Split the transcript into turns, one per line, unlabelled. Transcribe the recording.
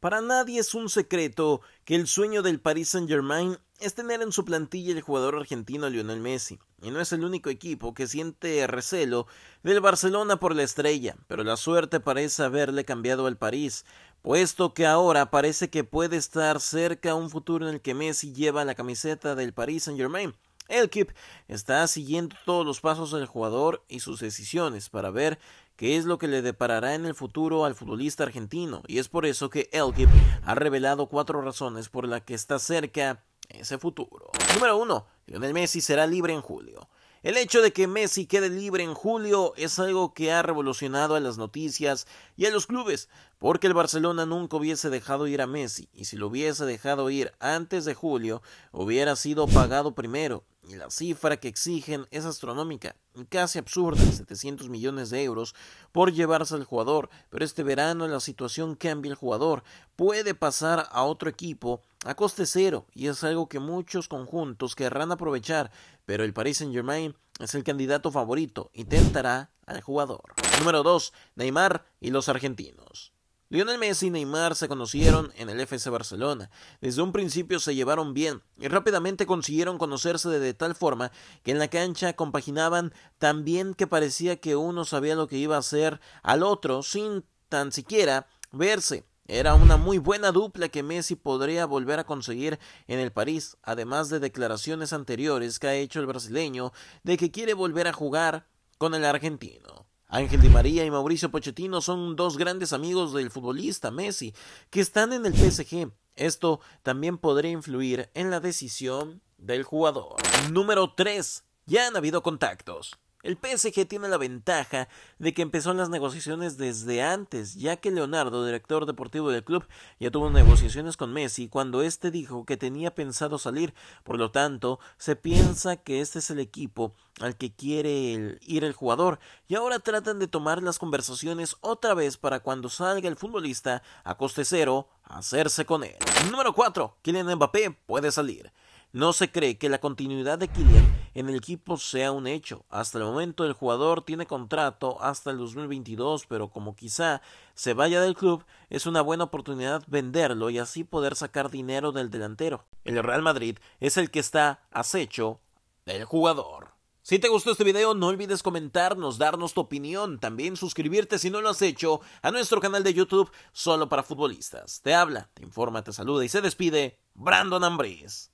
Para nadie es un secreto que el sueño del Paris Saint-Germain es tener en su plantilla el jugador argentino Lionel Messi, y no es el único equipo que siente recelo del Barcelona por la estrella, pero la suerte parece haberle cambiado al París, puesto que ahora parece que puede estar cerca un futuro en el que Messi lleva la camiseta del Paris Saint-Germain. Elkip está siguiendo todos los pasos del jugador y sus decisiones para ver qué es lo que le deparará en el futuro al futbolista argentino, y es por eso que Elkip ha revelado cuatro razones por las que está cerca ese futuro. Número 1. Lionel Messi será libre en julio. El hecho de que Messi quede libre en julio es algo que ha revolucionado a las noticias y a los clubes, porque el Barcelona nunca hubiese dejado ir a Messi, y si lo hubiese dejado ir antes de julio, hubiera sido pagado primero. Y La cifra que exigen es astronómica, casi absurda, 700 millones de euros por llevarse al jugador, pero este verano la situación cambia el jugador, puede pasar a otro equipo a coste cero y es algo que muchos conjuntos querrán aprovechar, pero el Paris Saint-Germain es el candidato favorito y tentará al jugador. Número 2, Neymar y los argentinos. Lionel Messi y Neymar se conocieron en el FC Barcelona. Desde un principio se llevaron bien y rápidamente consiguieron conocerse de, tal forma que en la cancha compaginaban tan bien que parecía que uno sabía lo que iba a hacer al otro sin tan siquiera verse. Era una muy buena dupla que Messi podría volver a conseguir en el París, además de declaraciones anteriores que ha hecho el brasileño de que quiere volver a jugar con el argentino. Ángel Di María y Mauricio Pochettino son dos grandes amigos del futbolista Messi que están en el PSG. Esto también podría influir en la decisión del jugador. Número 3. Ya han habido contactos. El PSG tiene la ventaja de que empezó las negociaciones desde antes, ya que Leonardo, director deportivo del club, ya tuvo negociaciones con Messi cuando éste dijo que tenía pensado salir, por lo tanto, se piensa que este es el equipo al que quiere ir el jugador, y ahora tratan de tomar las conversaciones otra vez para cuando salga el futbolista a coste cero, hacerse con él. Número 4. Kylian Mbappé puede salir. No se cree que la continuidad de Kylian en el equipo sea un hecho. Hasta el momento el jugador tiene contrato hasta el 2022, pero como quizá se vaya del club, es una buena oportunidad venderlo y así poder sacar dinero del delantero. El Real Madrid es el que está acecho del jugador. Si te gustó este video, no olvides comentarnos, darnos tu opinión, también suscribirte si no lo has hecho a nuestro canal de YouTube solo para futbolistas. Te habla, te informa, te saluda y se despide Brandon Ambrís.